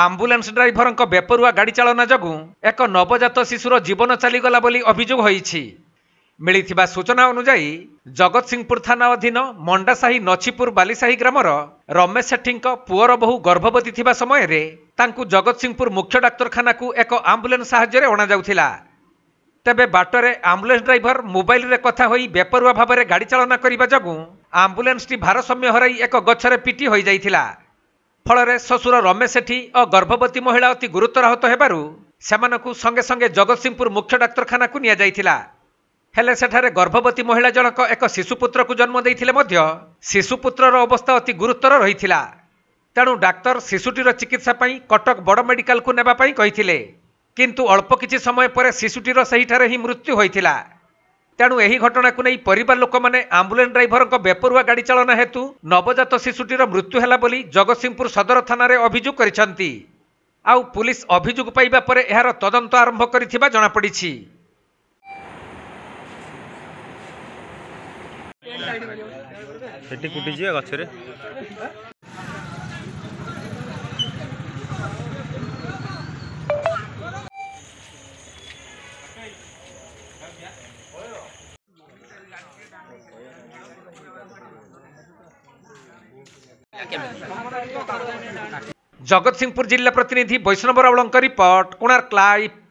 ambulance ଡ୍ରାଇଭରଙ୍କ ବେପରୁଆ ଗାଡ଼ି ଚାଳନା ଯୋଗୁଁ ଏକ ନବଜାତ ଶିଶୁର ଜୀବନ ଚାଲିଗଲା ବୋଲି ଅଭିଯୋଗ ହୋଇଛି ମିଳିଥିବା ସୂଚନା ଅନୁଯାୟୀ ଜଗତସିଂହପୁର ଥାନା ଅଧୀନ ମଣ୍ଡାସାହି ନଛିପୁର ବାଲିସାହି ଗ୍ରାମର ରମେଶ ସେଠୀଙ୍କ ପୁଅର ବହୁ ଗର୍ଭବତୀ ଥିବା ସମୟରେ ତାଙ୍କୁ ଜଗତସିଂହପୁର ମୁଖ୍ୟ ଡାକ୍ତରଖାନାକୁ ଏକ ଆମ୍ବୁଲାନ୍ସ ସାହାଯ୍ୟରେ ଅଣାଯାଉଥିଲା ତେବେ ବାଟରେ ଆମ୍ବୁଲାନ୍ସ ଡ୍ରାଇଭର ମୋବାଇଲରେ କଥା ହୋଇ ବେପରୁଆ ଭାବରେ ଗାଡ଼ି ଚାଳନା କରିବା ଯୋଗୁଁ ଆମ୍ବୁଲାନ୍ସଟି ଭାରସାମ୍ୟ ହରାଇ ଏକ ଗଛରେ ପିଟି ହୋଇଯାଇଥିଲା ଫଳରେ ଶ୍ୱଶୁର ରମେଶ ସେଠି ଓ ଗର୍ଭବତୀ ମହିଳା ଅତି ଗୁରୁତର ଆହତ ହେବାରୁ ସେମାନଙ୍କୁ ସଙ୍ଗେ ସଙ୍ଗେ ଜଗତସିଂହପୁର ମୁଖ୍ୟ ଡାକ୍ତରଖାନାକୁ ନିଆଯାଇଥିଲା ହେଲେ ସେଠାରେ ଗର୍ଭବତୀ ମହିଳା ଜଣକ ଏକ ଶିଶୁପୁତ୍ରକୁ ଜନ୍ମ ଦେଇଥିଲେ ମଧ୍ୟ ଶିଶୁପୁତ୍ରର ଅବସ୍ଥା ଅତି ଗୁରୁତର ରହିଥିଲା ତେଣୁ ଡାକ୍ତର ଶିଶୁଟିର ଚିକିତ୍ସା ପାଇଁ କଟକ ବଡ଼ ମେଡିକାଲକୁ ନେବା ପାଇଁ କହିଥିଲେ କିନ୍ତୁ ଅଳ୍ପ କିଛି ସମୟ ପରେ ଶିଶୁଟିର ସେହିଠାରେ ହିଁ ମୃତ୍ୟୁ ହୋଇଥିଲା ତେଣୁ ଏହି ଘଟଣାକୁ ନେଇ ପରିବାର ଲୋକମାନେ ଆମ୍ବୁଲାନ୍ସ ଡ୍ରାଇଭରଙ୍କ ବେପରୁଆ ଗାଡ଼ି ଚାଳନା ହେତୁ ନବଜାତ ଶିଶୁଟିର ମୃତ୍ୟୁ ହେଲା ବୋଲି ଜଗତସିଂହପୁର ସଦର ଥାନାରେ ଅଭିଯୋଗ କରିଛନ୍ତି ଆଉ ପୁଲିସ୍ ଅଭିଯୋଗ ପାଇବା ପରେ ଏହାର ତଦନ୍ତ ଆରମ୍ଭ କରିଥିବା ଜଣାପଡ଼ିଛି ଜଗତସିଂହପୁର ଜିଲ୍ଲା ପ୍ରତିନିଧି ବୈଷ୍ଣବ ରାଉଳଙ୍କ ରିପୋର୍ଟ କୋଣାର୍କ ଲାଇଭ୍